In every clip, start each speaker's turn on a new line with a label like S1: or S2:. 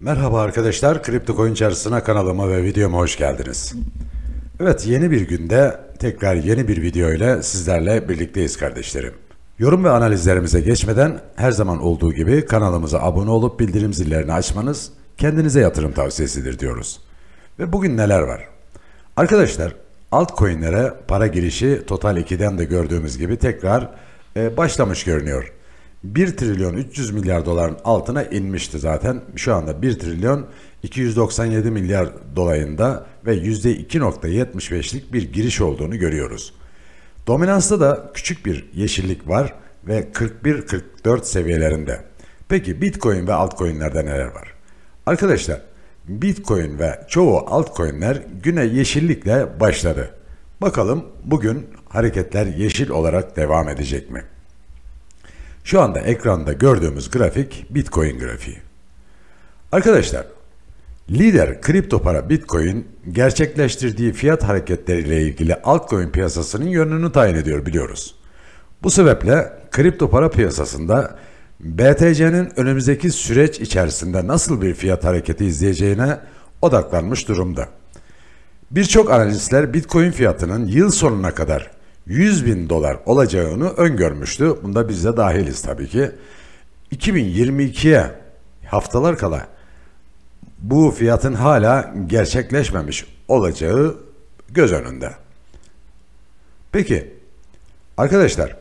S1: Merhaba arkadaşlar, Kripto Coin Çarşısı'na kanalıma ve videoma hoş geldiniz. Evet, yeni bir günde tekrar yeni bir video ile sizlerle birlikteyiz kardeşlerim. Yorum ve analizlerimize geçmeden her zaman olduğu gibi kanalımıza abone olup bildirim zillerini açmanız kendinize yatırım tavsiyesidir diyoruz. Ve bugün neler var? Arkadaşlar, altcoin'lere para girişi Total 2'den de gördüğümüz gibi tekrar e, başlamış görünüyor. 1 trilyon 300 milyar doların altına inmişti zaten. Şu anda 1 trilyon 297 milyar dolayında ve %2.75'lik bir giriş olduğunu görüyoruz. Dominansta da küçük bir yeşillik var ve 41-44 seviyelerinde. Peki Bitcoin ve altcoin'lerde neler var? Arkadaşlar Bitcoin ve çoğu altcoin'ler güne yeşillikle başladı. Bakalım bugün hareketler yeşil olarak devam edecek mi? Şu anda ekranda gördüğümüz grafik Bitcoin grafiği. Arkadaşlar, lider kripto para Bitcoin gerçekleştirdiği fiyat hareketleriyle ilgili altcoin piyasasının yönünü tayin ediyor biliyoruz. Bu sebeple kripto para piyasasında BTC'nin önümüzdeki süreç içerisinde nasıl bir fiyat hareketi izleyeceğine odaklanmış durumda. Birçok analistler Bitcoin fiyatının yıl sonuna kadar 100 bin dolar olacağını öngörmüştü. Bunda biz de dahiliz tabii ki. 2022'ye haftalar kala bu fiyatın hala gerçekleşmemiş olacağı göz önünde. Peki arkadaşlar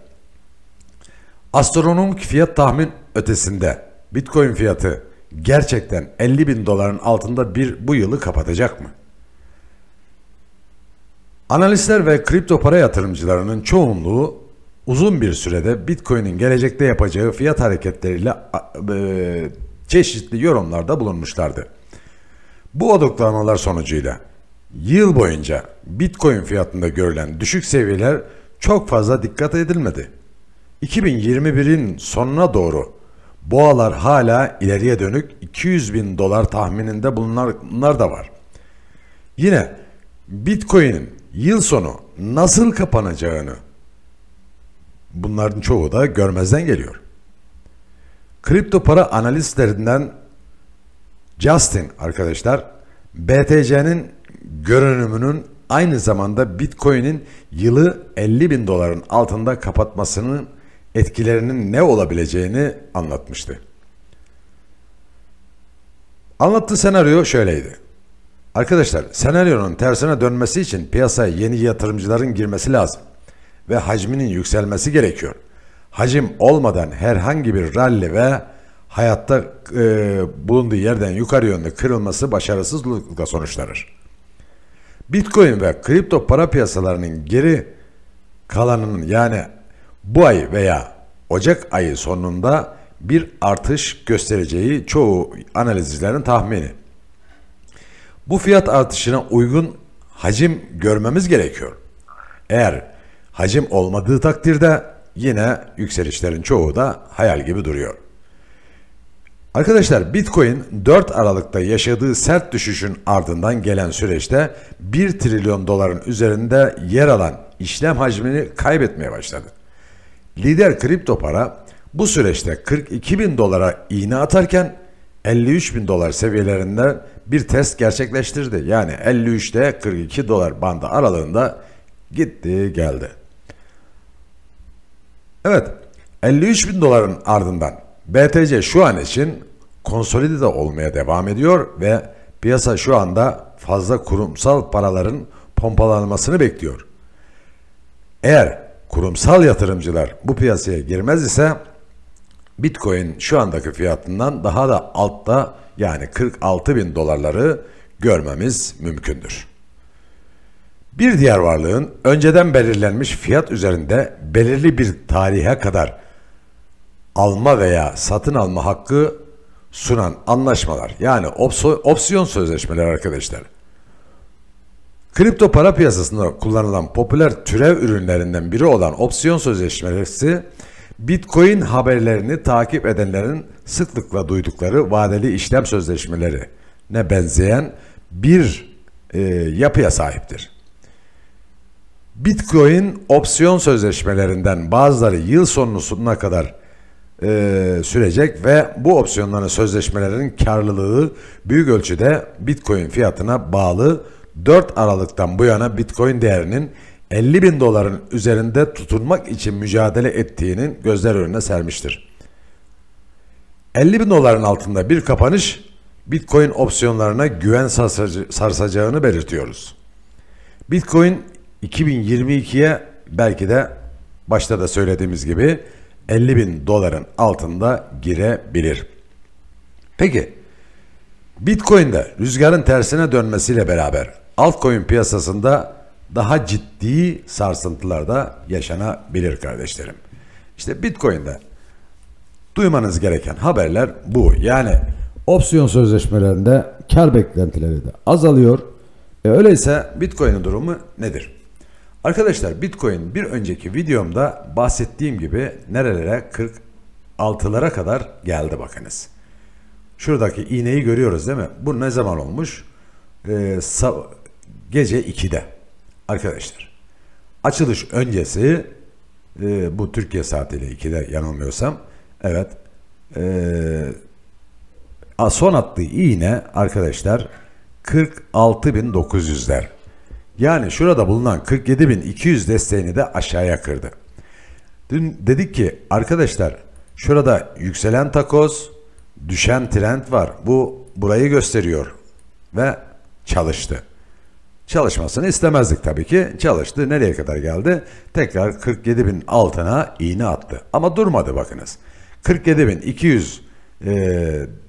S1: astronomik fiyat tahmin ötesinde Bitcoin fiyatı gerçekten 50 bin doların altında bir bu yılı kapatacak mı? Analistler ve kripto para yatırımcılarının çoğunluğu uzun bir sürede Bitcoin'in gelecekte yapacağı fiyat hareketleriyle e, çeşitli yorumlarda bulunmuşlardı. Bu odaklamalar sonucuyla yıl boyunca Bitcoin fiyatında görülen düşük seviyeler çok fazla dikkat edilmedi. 2021'in sonuna doğru boğalar hala ileriye dönük 200 bin dolar tahmininde bulunanlar da var. Yine Bitcoin'in yıl sonu nasıl kapanacağını bunların çoğu da görmezden geliyor. Kripto para analistlerinden Justin arkadaşlar BTC'nin görünümünün aynı zamanda Bitcoin'in yılı 50 bin doların altında kapatmasının etkilerinin ne olabileceğini anlatmıştı. Anlattığı senaryo şöyleydi. Arkadaşlar senaryonun tersine dönmesi için piyasaya yeni yatırımcıların girmesi lazım ve hacminin yükselmesi gerekiyor. Hacim olmadan herhangi bir rally ve hayatta e, bulunduğu yerden yukarı yönlü kırılması başarısızlıkla sonuçlanır. Bitcoin ve kripto para piyasalarının geri kalanının yani bu ay veya Ocak ayı sonunda bir artış göstereceği çoğu analizcilerin tahmini. Bu fiyat artışına uygun hacim görmemiz gerekiyor. Eğer hacim olmadığı takdirde yine yükselişlerin çoğu da hayal gibi duruyor. Arkadaşlar Bitcoin 4 Aralık'ta yaşadığı sert düşüşün ardından gelen süreçte 1 trilyon doların üzerinde yer alan işlem hacmini kaybetmeye başladı. Lider kripto para bu süreçte 42 bin dolara iğne atarken 53 bin dolar seviyelerinden bir test gerçekleştirdi. Yani 53'te 42 dolar bandı aralığında gitti geldi. Evet 53 bin doların ardından BTC şu an için konsolide de olmaya devam ediyor ve piyasa şu anda fazla kurumsal paraların pompalanmasını bekliyor. Eğer kurumsal yatırımcılar bu piyasaya girmez ise Bitcoin şu andaki fiyatından daha da altta yani 46 bin dolarları görmemiz mümkündür. Bir diğer varlığın önceden belirlenmiş fiyat üzerinde belirli bir tarihe kadar alma veya satın alma hakkı sunan anlaşmalar yani opsiyon sözleşmeleri arkadaşlar. Kripto para piyasasında kullanılan popüler türev ürünlerinden biri olan opsiyon sözleşmeleri. Bitcoin haberlerini takip edenlerin sıklıkla duydukları vadeli işlem sözleşmeleri ne benzeyen bir e, yapıya sahiptir. Bitcoin opsiyon sözleşmelerinden bazıları yıl sonuna kadar e, sürecek ve bu opsiyonların sözleşmelerin karlılığı büyük ölçüde Bitcoin fiyatına bağlı. 4 Aralık'tan bu yana Bitcoin değerinin 50 bin doların üzerinde tutunmak için mücadele ettiğinin gözler önüne sermiştir. 50 bin doların altında bir kapanış Bitcoin opsiyonlarına güven sarsacağını belirtiyoruz. Bitcoin 2022'ye belki de başta da söylediğimiz gibi 50 bin doların altında girebilir. Peki Bitcoin'de rüzgarın tersine dönmesiyle beraber altcoin piyasasında daha ciddi sarsıntılar da yaşanabilir kardeşlerim. İşte Bitcoin'de duymanız gereken haberler bu. Yani opsiyon sözleşmelerinde kar beklentileri de azalıyor. E öyleyse Bitcoin'in durumu nedir? Arkadaşlar Bitcoin bir önceki videomda bahsettiğim gibi nerelere 46'lara kadar geldi bakınız. Şuradaki iğneyi görüyoruz değil mi? Bu ne zaman olmuş? Ee, gece 2'de. Arkadaşlar açılış öncesi e, bu Türkiye saatiyle 2'de yanılmıyorsam evet e, son attığı iğne arkadaşlar 46.900'ler. Yani şurada bulunan 47.200 desteğini de aşağıya kırdı. Dün dedik ki arkadaşlar şurada yükselen takoz, düşen trend var. Bu burayı gösteriyor ve çalıştı. Çalışmasını istemezdik tabii ki. Çalıştı. Nereye kadar geldi? Tekrar 47 bin altına iğne attı. Ama durmadı bakınız. 47 bin 200 e,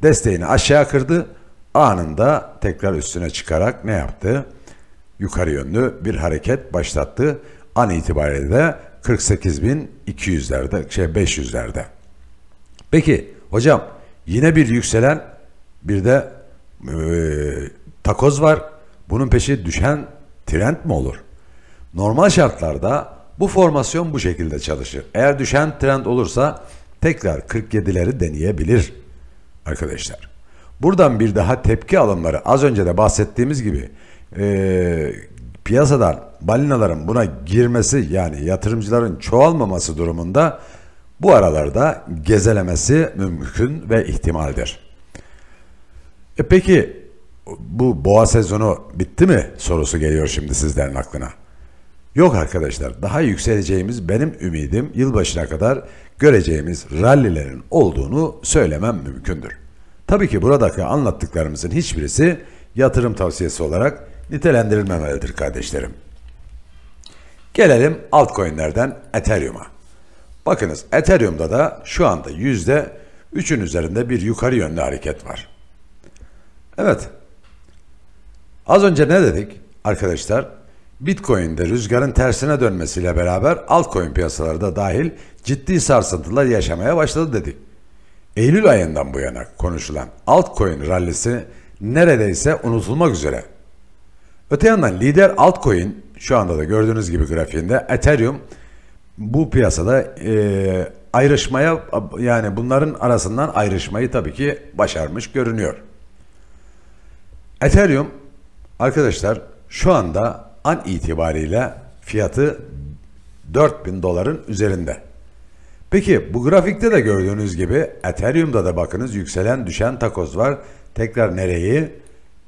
S1: desteğini aşağı kırdı. Anında tekrar üstüne çıkarak ne yaptı? Yukarı yönlü bir hareket başlattı. An itibariyle de 48 bin 200'lerde, şey 500'lerde. Peki hocam yine bir yükselen bir de e, takoz var bunun peşi düşen trend mi olur? Normal şartlarda bu formasyon bu şekilde çalışır. Eğer düşen trend olursa tekrar 47'leri deneyebilir arkadaşlar. Buradan bir daha tepki alımları az önce de bahsettiğimiz gibi e, piyasadan balinaların buna girmesi yani yatırımcıların çoğalmaması durumunda bu aralarda gezelemesi mümkün ve ihtimaldir. E peki bu boğa sezonu bitti mi sorusu geliyor şimdi sizlerin aklına. Yok arkadaşlar daha yükseleceğimiz benim ümidim yılbaşına kadar göreceğimiz rallilerin olduğunu söylemem mümkündür. Tabii ki buradaki anlattıklarımızın hiçbirisi yatırım tavsiyesi olarak nitelendirilmemelidir kardeşlerim. Gelelim altcoin'lerden Ethereum'a. Bakınız Ethereum'da da şu anda %3'ün üzerinde bir yukarı yönlü hareket var. Evet Az önce ne dedik arkadaşlar? Bitcoin'de rüzgarın tersine dönmesiyle beraber altcoin piyasaları da dahil ciddi sarsıntılar yaşamaya başladı dedik. Eylül ayından bu yana konuşulan altcoin rallisi neredeyse unutulmak üzere. Öte yandan lider altcoin şu anda da gördüğünüz gibi grafiğinde Ethereum bu piyasada e, ayrışmaya yani bunların arasından ayrışmayı tabii ki başarmış görünüyor. Ethereum Arkadaşlar şu anda an itibariyle fiyatı 4000 doların üzerinde. Peki bu grafikte de gördüğünüz gibi Ethereum'da da bakınız yükselen düşen takoz var. Tekrar nereyi?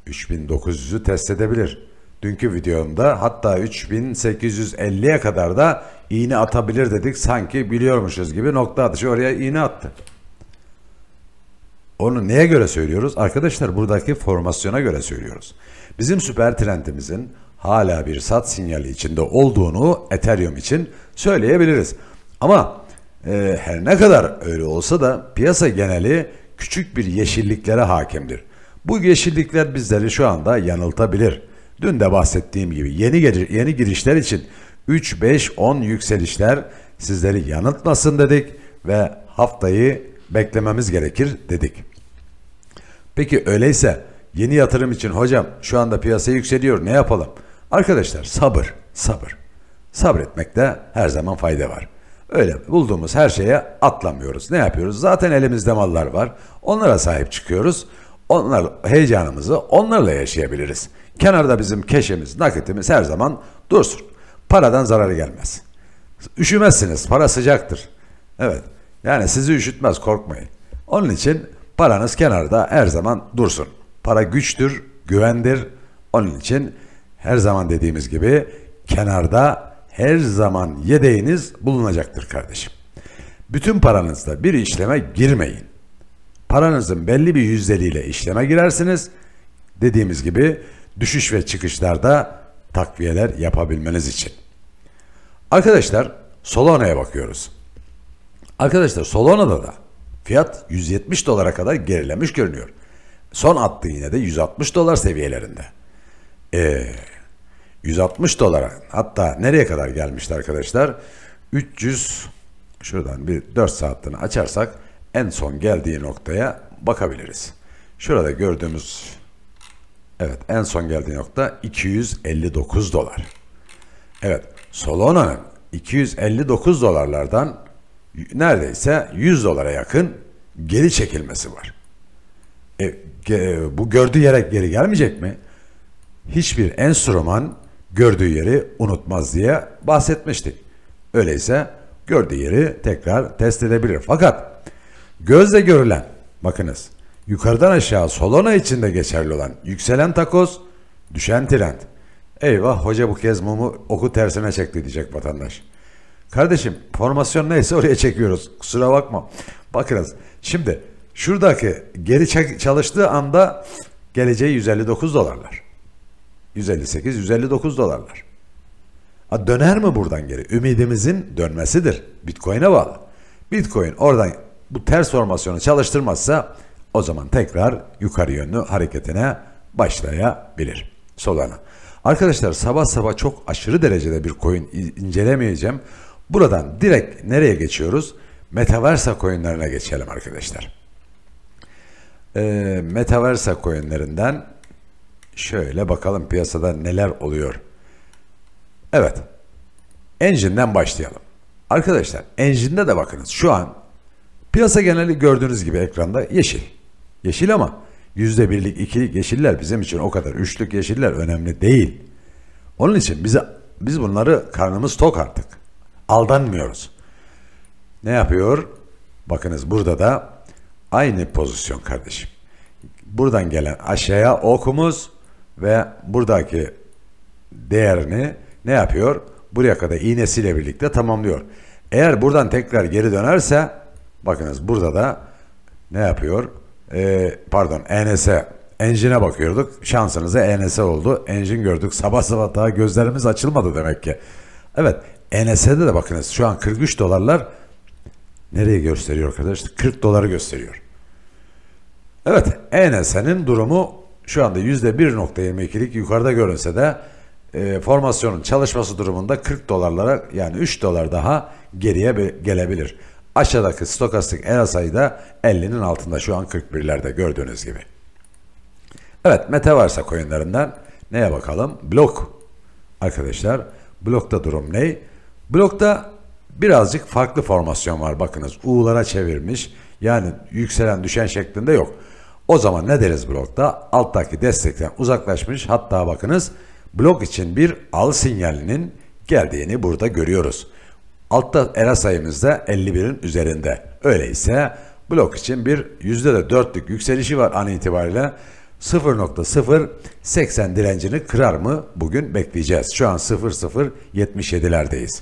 S1: 3900'ü test edebilir. Dünkü videomda hatta 3850'ye kadar da iğne atabilir dedik sanki biliyormuşuz gibi nokta atışı oraya iğne attı. Onu neye göre söylüyoruz? Arkadaşlar buradaki formasyona göre söylüyoruz. Bizim süper trendimizin hala bir sat sinyali içinde olduğunu Ethereum için söyleyebiliriz. Ama e, her ne kadar öyle olsa da piyasa geneli küçük bir yeşilliklere hakimdir. Bu yeşillikler bizleri şu anda yanıltabilir. Dün de bahsettiğim gibi yeni gelir, yeni girişler için 3 5 10 yükselişler sizleri yanıltmasın dedik ve haftayı beklememiz gerekir dedik. Peki öyleyse yeni yatırım için hocam şu anda piyasa yükseliyor ne yapalım? Arkadaşlar sabır, sabır. Sabretmekte her zaman fayda var. Öyle bulduğumuz her şeye atlamıyoruz. Ne yapıyoruz? Zaten elimizde mallar var. Onlara sahip çıkıyoruz. Onlar heyecanımızı onlarla yaşayabiliriz. Kenarda bizim keşemiz, nakitimiz her zaman dursun. Paradan zararı gelmez. Üşümezsiniz. Para sıcaktır. Evet. Yani sizi üşütmez korkmayın. Onun için Paranız kenarda her zaman dursun. Para güçtür, güvendir. Onun için her zaman dediğimiz gibi kenarda her zaman yedeğiniz bulunacaktır kardeşim. Bütün paranızla bir işleme girmeyin. Paranızın belli bir yüzdeliğiyle işleme girersiniz. Dediğimiz gibi düşüş ve çıkışlarda takviyeler yapabilmeniz için. Arkadaşlar Solana'ya bakıyoruz. Arkadaşlar Solana'da da Fiyat 170 dolara kadar gerilemiş görünüyor. Son attığı yine de 160 dolar seviyelerinde. Ee, 160 dolara hatta nereye kadar gelmişti arkadaşlar? 300 şuradan bir 4 saatini açarsak en son geldiği noktaya bakabiliriz. Şurada gördüğümüz evet en son geldiği nokta 259 dolar. Evet Solona'nın 259 dolarlardan neredeyse 100 dolara yakın geri çekilmesi var. E, e, bu gördüğü yere geri gelmeyecek mi? Hiçbir enstrüman gördüğü yeri unutmaz diye bahsetmiştik. Öyleyse gördüğü yeri tekrar test edebilir. Fakat gözle görülen, bakınız yukarıdan aşağı Solana içinde geçerli olan yükselen takoz, düşen trend. Eyvah hoca bu kez mumu oku tersine çekti diyecek vatandaş. Kardeşim formasyon neyse oraya çekiyoruz. Kusura bakma. Bakınız şimdi şuradaki geri çalıştığı anda geleceği 159 dolarlar. 158, 159 dolarlar. Ha, döner mi buradan geri? Ümidimizin dönmesidir. Bitcoin'e bağlı. Bitcoin oradan bu ters formasyonu çalıştırmazsa o zaman tekrar yukarı yönlü hareketine başlayabilir. Solana. Arkadaşlar sabah sabah çok aşırı derecede bir coin incelemeyeceğim. Buradan direkt nereye geçiyoruz? Metaverse coinlerine geçelim arkadaşlar. E, Metaverse coinlerinden şöyle bakalım piyasada neler oluyor. Evet. Engine'den başlayalım. Arkadaşlar Engine'de de bakınız şu an piyasa geneli gördüğünüz gibi ekranda yeşil. Yeşil ama yüzde birlik ikilik yeşiller bizim için o kadar. Üçlük yeşiller önemli değil. Onun için bize biz bunları karnımız tok artık aldanmıyoruz. Ne yapıyor? Bakınız burada da aynı pozisyon kardeşim. Buradan gelen aşağıya okumuz ve buradaki değerini ne yapıyor? Buraya kadar iğnesiyle birlikte tamamlıyor. Eğer buradan tekrar geri dönerse bakınız burada da ne yapıyor? Ee, pardon ENS Engine'e bakıyorduk. Şansınıza ENS oldu. Engine gördük. Sabah sabah daha gözlerimiz açılmadı demek ki. Evet ENS'de de bakınız şu an 43 dolarlar nereye gösteriyor arkadaşlar? 40 doları gösteriyor. Evet ENS'nin durumu şu anda %1.22'lik yukarıda görünse de e, formasyonun çalışması durumunda 40 dolarlara yani 3 dolar daha geriye gelebilir. Aşağıdaki stokastik Asayı da 50'nin altında şu an 41'lerde gördüğünüz gibi. Evet varsa coinlerinden neye bakalım? Blok arkadaşlar. Blokta durum ney? Blokta birazcık farklı formasyon var bakınız. U'lara çevirmiş. Yani yükselen düşen şeklinde yok. O zaman ne deriz blokta? Alttaki destekten uzaklaşmış. Hatta bakınız blok için bir al sinyalinin geldiğini burada görüyoruz. Altta era sayımızda 51'in üzerinde. Öyleyse blok için bir %4'lük yükselişi var an itibariyle. 0.080 direncini kırar mı? Bugün bekleyeceğiz. Şu an 0077'lerdeyiz.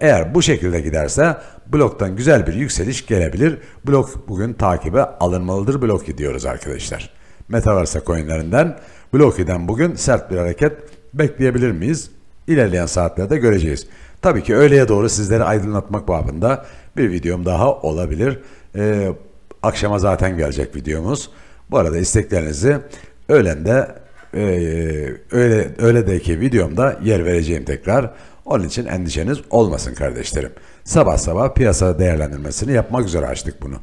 S1: Eğer bu şekilde giderse bloktan güzel bir yükseliş gelebilir. Blok bugün takibe alınmalıdır. Blok diyoruz arkadaşlar. Metaverse coinlerinden Bloki'den bugün sert bir hareket bekleyebilir miyiz? İlerleyen saatlerde göreceğiz. Tabii ki öğleye doğru sizleri aydınlatmak babında bir videom daha olabilir. Ee, akşama zaten gelecek videomuz. Bu arada isteklerinizi öğlende e, öğle, öğledeki videomda yer vereceğim tekrar. Onun için endişeniz olmasın kardeşlerim. Sabah sabah piyasa değerlendirmesini yapmak üzere açtık bunu.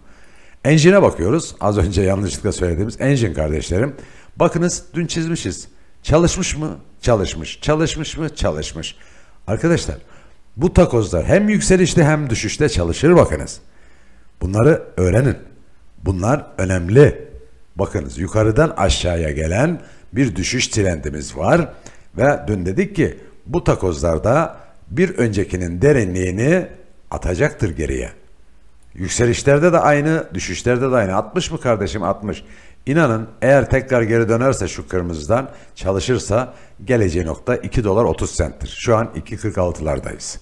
S1: Engine'e bakıyoruz. Az önce yanlışlıkla söylediğimiz engine kardeşlerim. Bakınız dün çizmişiz. Çalışmış mı? Çalışmış. Çalışmış mı? Çalışmış. Arkadaşlar bu takozlar hem yükselişte hem düşüşte çalışır bakınız. Bunları öğrenin. Bunlar önemli. Bakınız yukarıdan aşağıya gelen bir düşüş trendimiz var ve dün dedik ki bu takozlarda bir öncekinin derinliğini atacaktır geriye. Yükselişlerde de aynı, düşüşlerde de aynı. 60 mı kardeşim 60. İnanın eğer tekrar geri dönerse şu kırmızıdan çalışırsa geleceği nokta 2 dolar 30 senttir. Şu an 2.46'lardayız.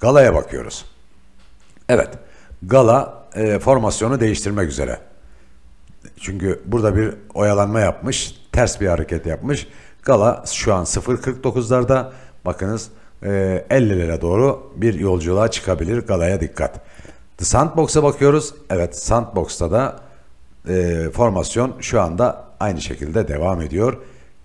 S1: Galaya bakıyoruz. Evet Gala e, formasyonu değiştirmek üzere. Çünkü burada bir oyalanma yapmış, ters bir hareket yapmış. Gala şu an 0.49'larda. Bakınız 50'lere e, doğru bir yolculuğa çıkabilir. Galaya dikkat. The Sandbox'a bakıyoruz. Evet Sandbox'ta da e, formasyon şu anda aynı şekilde devam ediyor.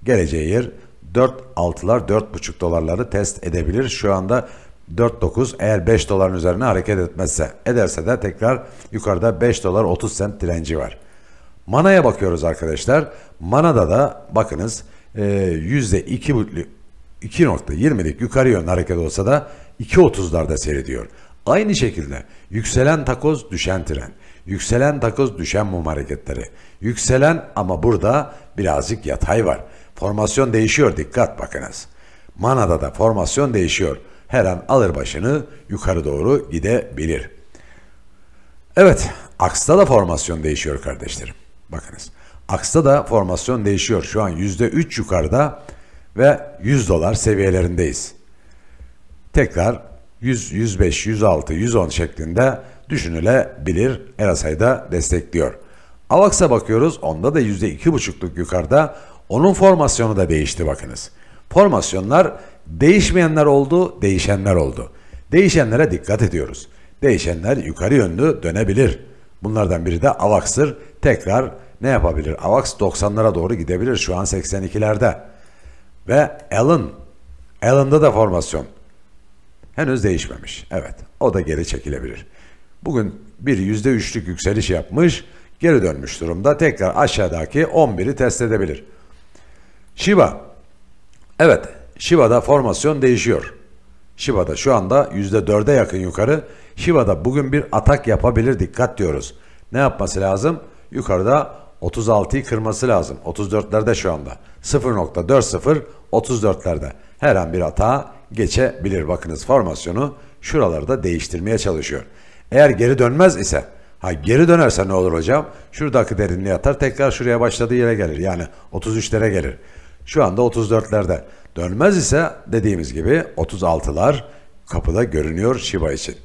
S1: Geleceği yer 4.6'lar 4.5 dolarları test edebilir. Şu anda 4.9 eğer 5 doların üzerine hareket etmezse ederse de tekrar yukarıda 5 dolar 30 sent direnci var. Mana'ya bakıyoruz arkadaşlar. Mana'da da bakınız %2.20'lik ee, yukarı yönlü hareket olsa da 2.30'larda seyrediyor. Aynı şekilde yükselen takoz düşen tren, yükselen takoz düşen mum hareketleri, yükselen ama burada birazcık yatay var. Formasyon değişiyor dikkat bakınız. Manada da formasyon değişiyor. Her an alır başını yukarı doğru gidebilir. Evet, aksta da formasyon değişiyor kardeşlerim. Bakınız. Aksa da formasyon değişiyor. Şu an %3 yukarıda ve 100 dolar seviyelerindeyiz. Tekrar 100, 105, 106, 110 şeklinde düşünülebilir. Erasay da destekliyor. Avax'a bakıyoruz. Onda da %2,5'luk yukarıda. Onun formasyonu da değişti bakınız. Formasyonlar değişmeyenler oldu, değişenler oldu. Değişenlere dikkat ediyoruz. Değişenler yukarı yönlü dönebilir. Bunlardan biri de AVAX'tır. Tekrar ne yapabilir? AVAX 90'lara doğru gidebilir. Şu an 82'lerde. Ve Allen. Allen'da da formasyon. Henüz değişmemiş. Evet. O da geri çekilebilir. Bugün bir %3'lük yükseliş yapmış. Geri dönmüş durumda. Tekrar aşağıdaki 11'i test edebilir. Shiba. Evet. Shiba'da formasyon değişiyor. Shiba'da şu anda %4'e yakın yukarı. Shiba'da bugün bir atak yapabilir dikkat diyoruz. Ne yapması lazım? Yukarıda 36'yı kırması lazım. 34'lerde şu anda. 0.40 34'lerde. Her an bir hata geçebilir. Bakınız formasyonu da değiştirmeye çalışıyor. Eğer geri dönmez ise Ha geri dönerse ne olur hocam? Şuradaki derinliğe atar tekrar şuraya başladığı yere gelir. Yani 33'lere gelir. Şu anda 34'lerde. Dönmez ise dediğimiz gibi 36'lar kapıda görünüyor Shiba için.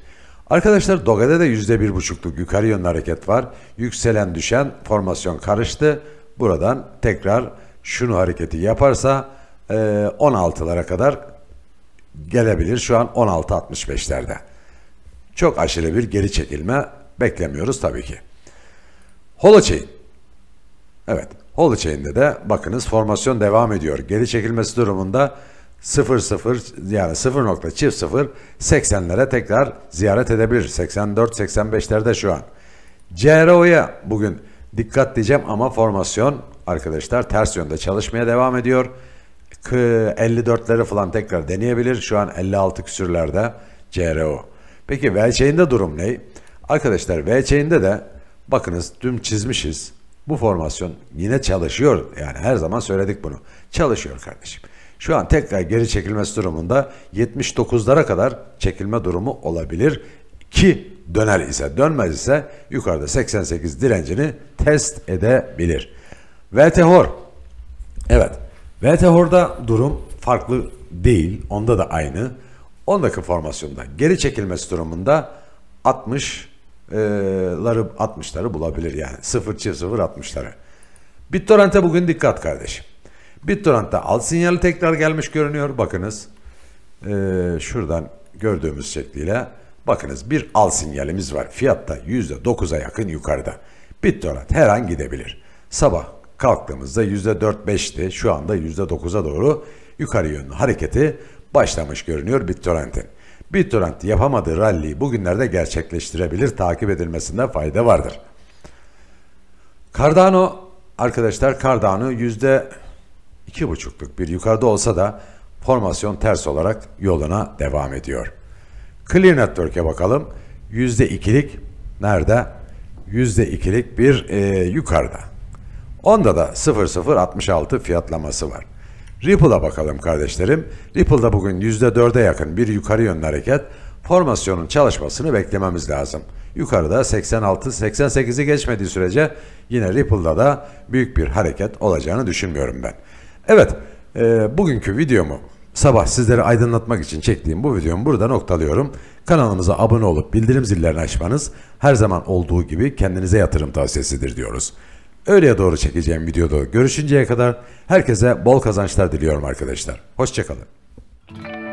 S1: Arkadaşlar Doge'de de %1,5'luk yukarı yönlü hareket var. Yükselen düşen formasyon karıştı. Buradan tekrar şunu hareketi yaparsa 16'lara e, kadar gelebilir. Şu an 16.65'lerde. Çok aşırı bir geri çekilme beklemiyoruz tabii ki. Holochain. Evet Hall içinde de bakınız formasyon devam ediyor. Geri çekilmesi durumunda 0-0 yani 0 nokta çift 0 80'lere tekrar ziyaret edebilir. 84-85'lerde şu an. CRO'ya bugün dikkat diyeceğim ama formasyon arkadaşlar ters yönde çalışmaya devam ediyor. 54'leri falan tekrar deneyebilir. Şu an 56 küsürlerde CRO. Peki V çeyinde durum ne? Arkadaşlar V çeyinde de bakınız dün çizmişiz. Bu formasyon yine çalışıyor. Yani her zaman söyledik bunu. Çalışıyor kardeşim. Şu an tekrar geri çekilmesi durumunda 79'lara kadar çekilme durumu olabilir ki döner ise dönmez ise yukarıda 88 direncini test edebilir. VTHOR Evet VTHOR'da durum farklı değil. Onda da aynı. 10 Ondaki formasyonda geri çekilmesi durumunda 60 ları 60'ları bulabilir yani. 0 çift 0 60'ları. BitTorrent'e bugün dikkat kardeşim. BitTorrent'te alt sinyali tekrar gelmiş görünüyor. Bakınız. Ee, şuradan gördüğümüz şekliyle bakınız bir al sinyalimiz var. Fiyatta %9'a yakın yukarıda. BitTorrent her an gidebilir. Sabah kalktığımızda %4-5'ti. Şu anda %9'a doğru yukarı yönlü hareketi başlamış görünüyor BitTorrent'in. BitTorrent yapamadığı rally bugünlerde gerçekleştirebilir, takip edilmesinde fayda vardır. Cardano arkadaşlar Cardano yüzde iki buçukluk bir yukarıda olsa da formasyon ters olarak yoluna devam ediyor. Clear Network'e bakalım. Yüzde ikilik nerede? Yüzde ikilik bir e, yukarıda. Onda da 0066 fiyatlaması var. Ripple'a bakalım kardeşlerim. Ripple'da bugün %4'e yakın bir yukarı yönlü hareket formasyonun çalışmasını beklememiz lazım. Yukarıda 86-88'i geçmediği sürece yine Ripple'da da büyük bir hareket olacağını düşünmüyorum ben. Evet, e, bugünkü videomu sabah sizleri aydınlatmak için çektiğim bu videomu burada noktalıyorum. Kanalımıza abone olup bildirim zillerini açmanız her zaman olduğu gibi kendinize yatırım tavsiyesidir diyoruz. Öğleye doğru çekeceğim videoda görüşünceye kadar herkese bol kazançlar diliyorum arkadaşlar. Hoşçakalın.